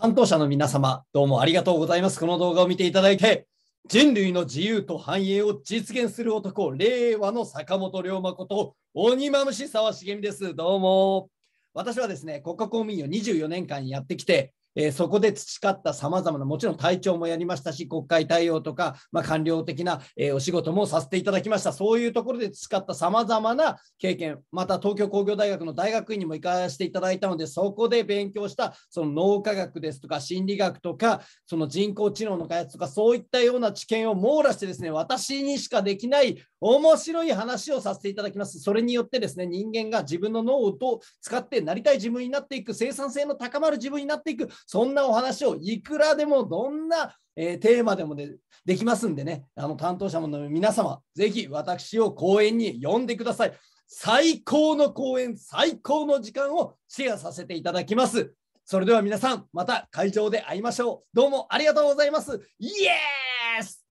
担当者の皆様、どうもありがとうございます。この動画を見ていただいて、人類の自由と繁栄を実現する男、令和の坂本龍馬こと、鬼まむし沢茂です。どうも。私はですね、国家公務員を24年間やってきて、えそこで培ったさまざまなもちろん体調もやりましたし国会対応とか、まあ、官僚的な、えお仕事もさせていただきましたそういうところで培ったさまざまな経験また東京工業大学の大学院にも行かせていただいたのでそこで勉強したその脳科学ですとか心理学とかその人工知能の開発とかそういったような知見を網羅してですね私にしかできない面白い話をさせていただきます。それによってですね人間が自分の脳を使ってなりたい自分になっていく生産性の高まる自分になっていくそんなお話をいくらでもどんな、えー、テーマでもでできますんでね、あの担当者の皆様、ぜひ私を講演に呼んでください。最高の講演、最高の時間をシェアさせていただきます。それでは皆さん、また会場で会いましょう。どうもありがとうございます。イエーイ